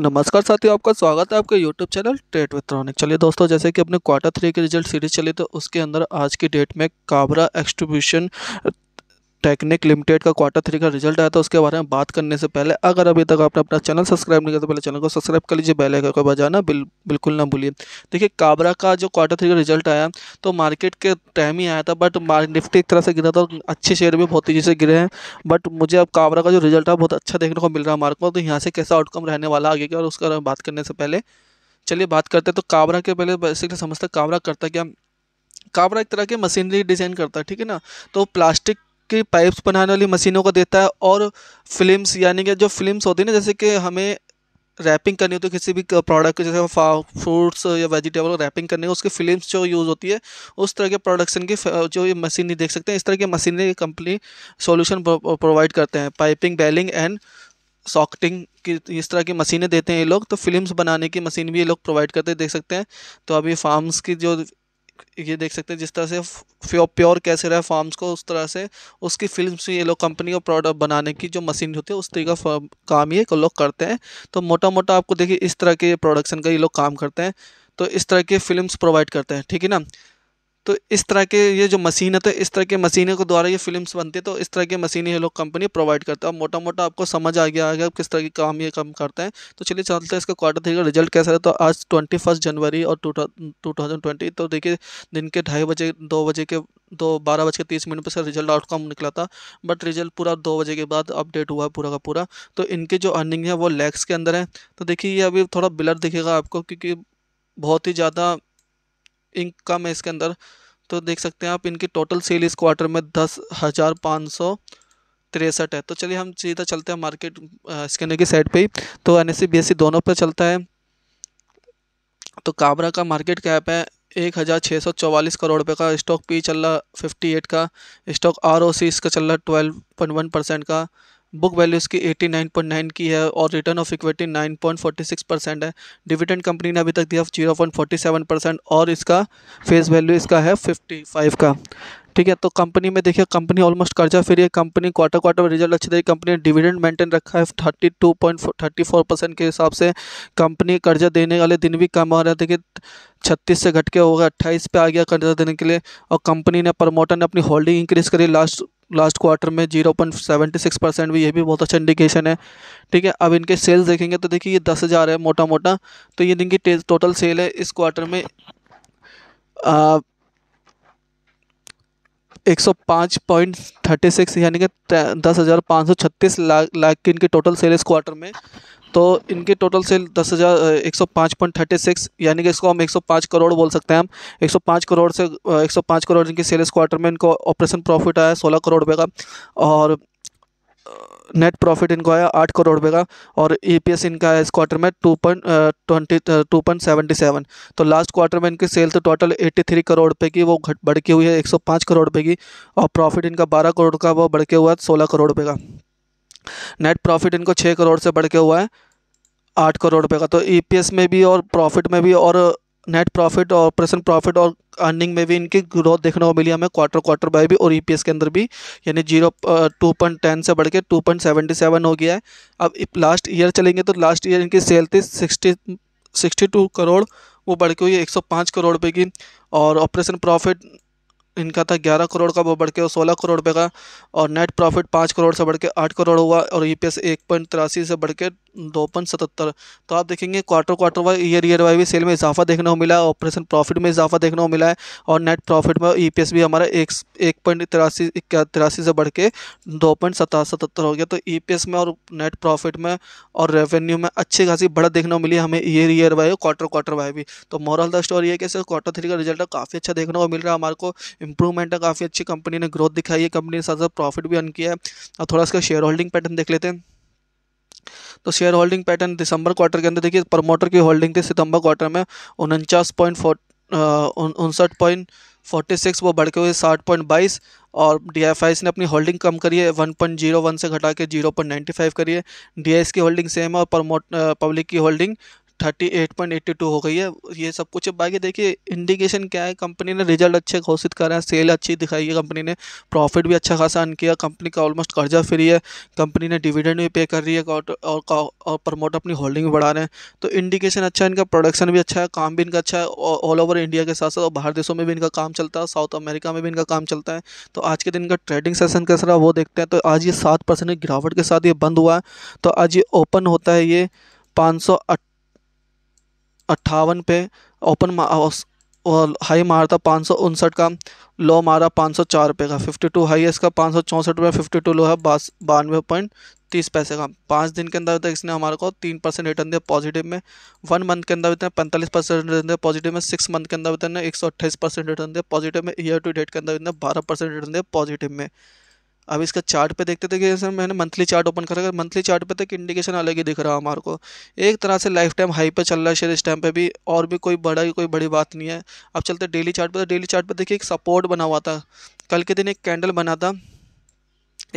नमस्कार साथियों आपका स्वागत है आपके YouTube चैनल ट्रेड विथ्रॉनिक चलिए दोस्तों जैसे कि अपने क्वार्टर थ्री के रिजल्ट सीरीज चली तो उसके अंदर आज की डेट में काबरा एक्सट्रीब्यूशन टेक्निक लिमिटेड का क्वार्टर थ्री का रिजल्ट आया था उसके बारे में बात करने से पहले अगर अभी तक आपने अपना चैनल सब्सक्राइब नहीं किया तो पहले चैनल को सब्सक्राइब कर लीजिए बेल आइकन को बजाना बिल, बिल्कुल ना भूलिए देखिए काबरा का जो क्वार्टर थ्री का रिजल्ट आया तो मार्केट के टाइम ही आया था बट निफ्टी एक तरह से गिरा था और अच्छे शेयर भी बहुत तेज़ी से गिरे हैं बट मुझे अब काबरा का जो रिजल्ट है बहुत अच्छा देखने को मिल रहा है मार्केट में तो यहाँ से कैसा आउटकम रहने वाला आगे का और उसके बारे में बात करने से पहले चलिए बात करते हैं तो काबरा के पहले बेसिकली समझते काबरा करता क्या काबरा एक तरह के मशीनरी डिज़ाइन करता है ठीक है ना तो प्लास्टिक की पाइप्स बनाने वाली मशीनों को देता है और फिल्म्स यानी कि जो फिल्म्स होती है ना जैसे कि हमें रैपिंग करनी होती तो है किसी भी प्रोडक्ट जैसे फ्रूट्स या वेजिटेबल रैपिंग करनी हो उसकी फिल्म्स जो यूज़ होती है उस तरह के प्रोडक्शन की जो ये मशीन देख सकते हैं इस तरह की मशीनें कंपनी सोल्यूशन प्रोवाइड करते हैं पाइपिंग बैलिंग एंड सॉकटिंग की इस तरह की मशीनें देते हैं ये लोग तो फिल्म्स बनाने की मशीन भी ये लोग प्रोवाइड करते हैं देख सकते हैं तो अभी फार्म्स की जो ये देख सकते हैं जिस तरह से प्योर कैसे रहा फार्म्स को उस तरह से उसकी फिल्म ये लोग कंपनी को प्रोडक्ट बनाने की जो मशीन होती है उस तरीके का काम ये लोग करते हैं तो मोटा मोटा आपको देखिए इस तरह के प्रोडक्शन का ये लोग काम करते हैं तो इस तरह की फ़िल्म्स प्रोवाइड करते हैं ठीक है ना तो इस तरह के ये जो मशीन है तो इस तरह के मशीनों के द्वारा ये फिल्म्स बनती है तो इस तरह की मशीनें ये लोग कंपनी प्रोवाइड करते हैं और मोटा मोटा आपको समझ आ गया आगे किस तरह के काम ये कम करते हैं तो चलिए चलते हैं इसका क्वार्टर थ्री का रिजल्ट कैसा रहा तो आज ट्वेंटी फर्स्ट जनवरी और टू थाउजेंड ट्वेंटी तो देखिए दिन के ढाई बजे दो बजे के दो बारह बज के तीस मिनट पर सर रिजल्ट आउटकम निकला था बट रिजल्ट पूरा दो बजे के बाद अपडेट हुआ पूरा का पूरा तो इनके जो अर्निंग है वो लैक्स के अंदर है तो देखिए ये अभी थोड़ा बिलर दिखेगा आपको क्योंकि बहुत ही ज़्यादा इंक कम है इसके अंदर तो देख सकते हैं आप इनकी टोटल सेल इस क्वार्टर में दस हज़ार पाँच सौ तिरसठ है तो चलिए हम सीधा चलते हैं मार्केट स्कैनर की साइड पे ही तो एन एस सी दोनों पर चलता है तो काबरा का मार्केट कैप है एक हज़ार छः सौ चौवालीस करोड़ रुपये का स्टॉक पी चल रहा फिफ्टी एट का स्टॉक आर ओ सी इसका चल रहा ट्वेल्व पॉइंट वन परसेंट का बुक वैल्यू इसकी 89.9 की है और रिटर्न ऑफ इक्विटी 9.46 परसेंट है डिविडेंड कंपनी ने अभी तक दिया 0.47 परसेंट और इसका फेस वैल्यू इसका है 55 का ठीक है तो कंपनी में देखिए कंपनी ऑलमोस्ट कर्जा फ्री है कंपनी क्वार्टर क्वार्टर में रिजल्ट अच्छे देखिए कंपनी ने डिविडेंड मेंटेन रखा है thirty two point thirty four percent के हिसाब से कंपनी कर्जा देने वाले दिन भी कम आ रहा है देखिए छत्तीस से घट के गए अट्ठाईस पे आ गया कर्जा देने के लिए और कंपनी ने प्रमोटर ने अपनी होल्डिंग इंक्रीज़ करी लास्ट लास्ट क्वार्टर में zero point seventy six percent भी ये भी बहुत अच्छा इंडिकेशन है ठीक है अब इनके सेल्स देखेंगे तो देखिए ये दस हज़ार है मोटा मोटा तो ये इनकी टोटल सेल है इस क्वार्टर में एक सौ पाँच पॉइंट थर्टी सिक्स यानी कि दस हज़ार पाँच सौ छत्तीस लाख लाख की इनकी टोटल सेल इस क्वार्टर में तो इनकी टोटल सेल दस हज़ार एक सौ पाँच पॉइंट थर्टी सिक्स यानी कि इसको हम एक सौ पाँच करोड़ बोल सकते हैं हम एक सौ पाँच करोड़ से एक सौ पाँच करोड़ इनकी सेल इस क्वार्टर में इनको ऑपरेशन प्रॉफिट आया सोलह करोड़ रुपये का और नेट प्रॉफिट इनको आया आठ करोड़ रुपये का और ईपीएस e इनका है इस क्वार्टर में two point twenty two point seventy seven तो लास्ट क्वार्टर में इनकी सेल तो टोटल एट्टी थ्री करोड़ रुपये की वो घट बढ़ के हुई है एक सौ पाँच करोड़ रुपये की और प्रॉफिट इनका बारह करोड़ का वो बढ़ के हुआ है सोलह करोड़ रुपये का नेट प्रॉफिट इनको छः करोड़ से बढ़ के हुआ है आठ करोड़ रुपये का तो ई e में भी और प्रॉफिट में भी और नेट प्रॉफिट और ऑपरेशन प्रॉफिट और अर्निंग में भी इनकी ग्रोथ देखने को मिली हमें क्वार्टर क्वार्टर बाय भी और ईपीएस के अंदर भी यानी जीरो टू पॉइंट टेन से बढ़ के टू पॉइंट सेवेंटी सेवन हो गया है अब लास्ट ईयर चलेंगे तो लास्ट ईयर इनकी सेल थी सिक्सटी सिक्सटी टू करोड़ वो बढ़ के हुई एक सौ पाँच करोड़ रुपये की और ऑपरेशन प्रॉफिट इनका था ग्यारह करोड़ का वो बढ़ के सोलह करोड़ रुपये का और नेट प्रॉफिट पाँच करोड़ से बढ़ के आठ करोड़ हुआ और ई पी एस एक पॉइंट तिरासी से बढ़ के दो पॉइंट सतहत्तर तो आप देखेंगे quarter quarter wise year year wise भी सेल में इजाफा देखने को मिला है ऑपरेशन प्रॉफिट में इजाफा देखने को मिला है और नेट प्रॉफिट में ई पी एस भी हमारा एक एक पॉइंट तिरासी तिरासी से बढ़ के दो पॉइंट सता सतहत्तर हो गया तो ई पी एस में और नेट प्रॉफिट में और रेवेन्यू में अच्छी खासी बढ़त देखने को मिली हमें year year wise quarter quarter wise भी तो मॉरल द स्टोरी है कि क्वार्टर थ्री का रिजल्ट काफ़ी अच्छा देखने को मिल रहा है हमारे को इंप्रूवमेंट है काफ़ी अच्छी कंपनी ने ग्रोथ दिखाई है कंपनी ने साथ साथ प्रॉफिट भी अर्न किया है और थोड़ा इसका शेयर होल्डिंग पैटर्न देख लेते हैं तो शेयर होल्डिंग पैटर्न दिसंबर क्वार्टर के अंदर देखिए प्रमोटर की होल्डिंग थी सितंबर क्वार्टर में उनचास पॉइंट फोर उनसठ पॉइंट फोर्टी सिक्स वो बढ़ के हुए साठ पॉइंट बाईस और डी एफ आईस ने अपनी होल्डिंग कम करी है वन पॉइंट जीरो वन से घटा के जीरो पॉइंट नाइन्टी फाइव करिए डी आई एस की होल्डिंग सेम है और प्रमोट पब्लिक की holding thirty eight point eighty two हो गई है ये सब कुछ बाकी देखिए इंडिकेशन क्या है कंपनी ने रिजल्ट अच्छे घोषित करा है सेल अच्छी दिखाई है कंपनी ने प्रॉफिट भी अच्छा खासा अन किया कंपनी का ऑलमोस्ट कर्जा फ्री है कंपनी ने डिविडेंड भी पे कर रही है और और, और प्रमोटर अपनी होल्डिंग बढ़ा रहे हैं तो इंडिकेशन अच्छा है इनका प्रोडक्शन भी अच्छा है काम भी इनका अच्छा है ऑल ओवर इंडिया के साथ साथ और बाहर देशों में भी इनका काम चलता है साउथ अमेरिका में भी इनका काम चलता है तो आज के दिन का ट्रेडिंग सेशन कैसा रहा वो देखते हैं तो आज ये सात परसेंट गिरावट के साथ ये बंद हुआ है तो आज ये ओपन होता है ये पाँच सौ अट्ठावन पे ओपन हाई मारा था पाँच सौ उनसठ का लो मारा पाँच सौ चार रुपये का फिफ्टी टू हाई है इसका पाँच सौ चौंसठ रुपये फिफ्टी टू लो है बानवे पॉइंट तीस पैसे का पाँच दिन के अंदर तक इसने हमारे को तीन परसेंट रिटर्न दिया पॉजिटिव में वन मंथ के अंदर इतने पैंतालीस परसेंट रिटर्न दिया पॉजिटिव में सिक्स मंथ के अंदर इतने एक सौ अट्ठाईस परसेंट रिटर्न दिया पॉजिटिव में ईयर टू डेट के अंदर इतने बारह परसेंट रिटर्न दिया पॉजिटिव में अब इसका चार्ट पे देखते थे कि सर मैंने मंथली चार्ट ओपन करा मंथली चार्ट पे तो एक इंडिकेशन अलग ही दिख रहा हमारे को एक तरह से लाइफ टाइम हाई पे चल रहा है शेयर इस टाइम पे भी और भी कोई बड़ा कोई बड़ी बात नहीं है अब चलते डेली चार्ट पे डेली तो चार्ट पे देखिए एक सपोर्ट बना हुआ था कल के दिन एक कैंडल बना था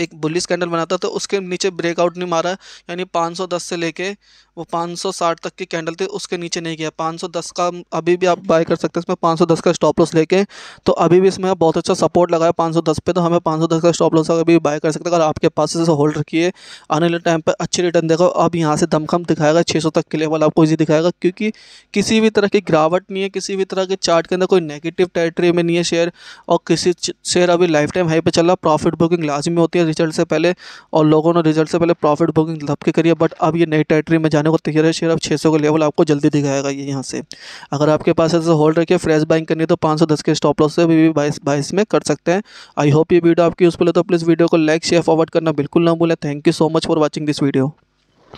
एक बुलिस कैंडल बनाता तो उसके नीचे ब्रेकआउट नहीं मारा यानी 510 से लेके वो 560 तक की कैंडल थी उसके नीचे नहीं गया 510 का अभी भी आप बाय कर सकते हैं इसमें 510 का स्टॉप लॉस लेके तो अभी भी इसमें बहुत अच्छा सपोर्ट लगाया 510 पे तो हमें 510 का स्टॉप लॉस अभी बाय कर सकते हैं अगर आपके पास इसे होल्ड रखिए आने वाले टाइम पर अच्छी रिटर्न देखो अब यहाँ से दमखम दिखाएगा छः तक के लेवल आपको इजी दिखाएगा क्योंकि किसी भी तरह की गिरावट नहीं है किसी भी तरह के चार्ट के अंदर कोई नेगेटिव टेरिटरी में नहीं है शेयर और किसी शेयर अभी लाइफ टाइम हाई पर चल रहा प्रॉफिट बुकिंग लाजमी होती है रिजल्ट से पहले और लोगों ने रिजल्ट से पहले प्रॉफिट बुकिंग धपके करी है बट अब ये नई टेरेटरी में जाने को तैयार है शेयर अब 600 का लेवल आपको जल्दी दिखाएगा ये यहाँ से अगर आपके पास ऐसे होल्ड रखिए फ्रेश बाइंग करनी है तो पाँच के स्टॉप लॉस से भी बाईस बाईस में कर सकते हैं आई होप ये वीडियो आपकी यूजफुल है तो प्लीज़ वीडियो को लाइक शेयर फॉरवर्ड करना बिल्कुल ना भूलें thank you so much for watching this video